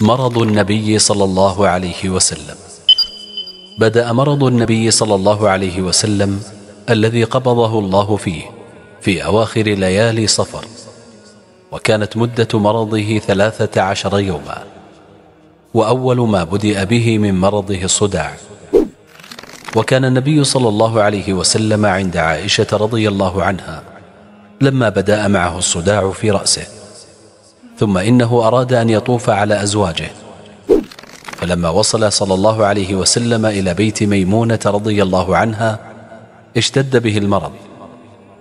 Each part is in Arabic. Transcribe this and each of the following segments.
مرض النبي صلى الله عليه وسلم بدأ مرض النبي صلى الله عليه وسلم الذي قبضه الله فيه في أواخر ليالي صفر وكانت مدة مرضه ثلاثة عشر يوما وأول ما بدأ به من مرضه الصداع وكان النبي صلى الله عليه وسلم عند عائشة رضي الله عنها لما بدأ معه الصداع في رأسه ثم إنه أراد أن يطوف على أزواجه فلما وصل صلى الله عليه وسلم إلى بيت ميمونة رضي الله عنها اشتد به المرض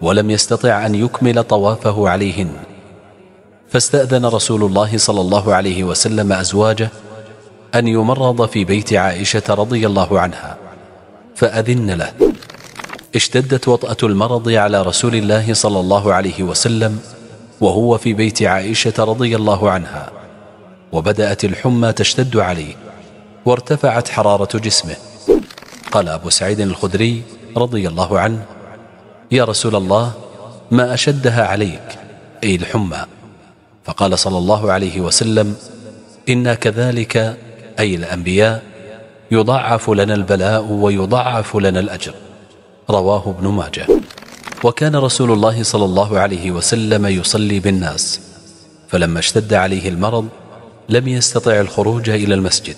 ولم يستطع أن يكمل طوافه عليهن فاستأذن رسول الله صلى الله عليه وسلم أزواجه أن يمرض في بيت عائشة رضي الله عنها فأذن له اشتدت وطأة المرض على رسول الله صلى الله عليه وسلم وهو في بيت عائشة رضي الله عنها وبدأت الحمى تشتد عليه وارتفعت حرارة جسمه قال أبو سعيد الخدري رضي الله عنه يا رسول الله ما أشدها عليك أي الحمى فقال صلى الله عليه وسلم إنا كذلك أي الأنبياء يضعف لنا البلاء ويضعف لنا الأجر رواه ابن ماجه وكان رسول الله صلى الله عليه وسلم يصلي بالناس فلما اشتد عليه المرض لم يستطع الخروج إلى المسجد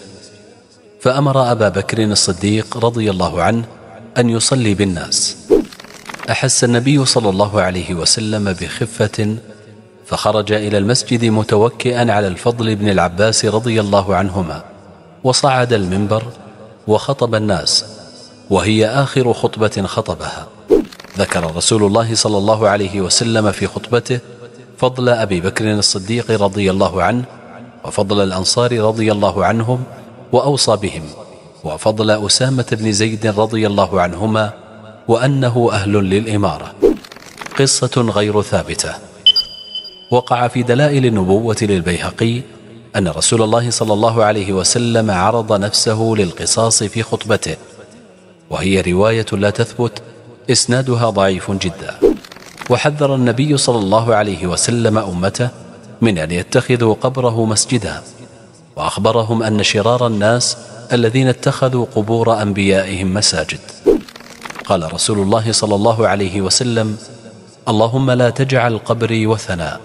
فأمر أبا بكر الصديق رضي الله عنه أن يصلي بالناس أحس النبي صلى الله عليه وسلم بخفة فخرج إلى المسجد متوكئا على الفضل بن العباس رضي الله عنهما وصعد المنبر وخطب الناس وهي آخر خطبة خطبها ذكر رسول الله صلى الله عليه وسلم في خطبته فضل أبي بكر الصديق رضي الله عنه وفضل الأنصار رضي الله عنهم وأوصى بهم وفضل أسامة بن زيد رضي الله عنهما وأنه أهل للإمارة قصة غير ثابتة وقع في دلائل النبوة للبيهقي أن رسول الله صلى الله عليه وسلم عرض نفسه للقصاص في خطبته وهي رواية لا تثبت إسنادها ضعيف جدا وحذر النبي صلى الله عليه وسلم أمته من أن يتخذوا قبره مسجدا وأخبرهم أن شرار الناس الذين اتخذوا قبور أنبيائهم مساجد قال رسول الله صلى الله عليه وسلم اللهم لا تجعل قبري وثنا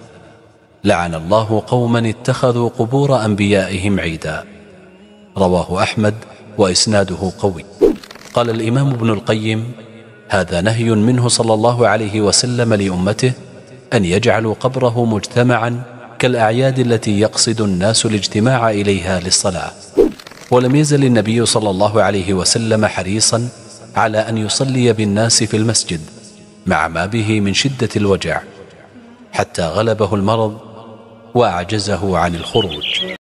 لعن الله قوما اتخذوا قبور أنبيائهم عيدا رواه أحمد وإسناده قوي قال الإمام ابن القيم هذا نهي منه صلى الله عليه وسلم لأمته أن يجعلوا قبره مجتمعا كالأعياد التي يقصد الناس الاجتماع إليها للصلاة ولم يزل النبي صلى الله عليه وسلم حريصا على أن يصلي بالناس في المسجد مع ما به من شدة الوجع حتى غلبه المرض وأعجزه عن الخروج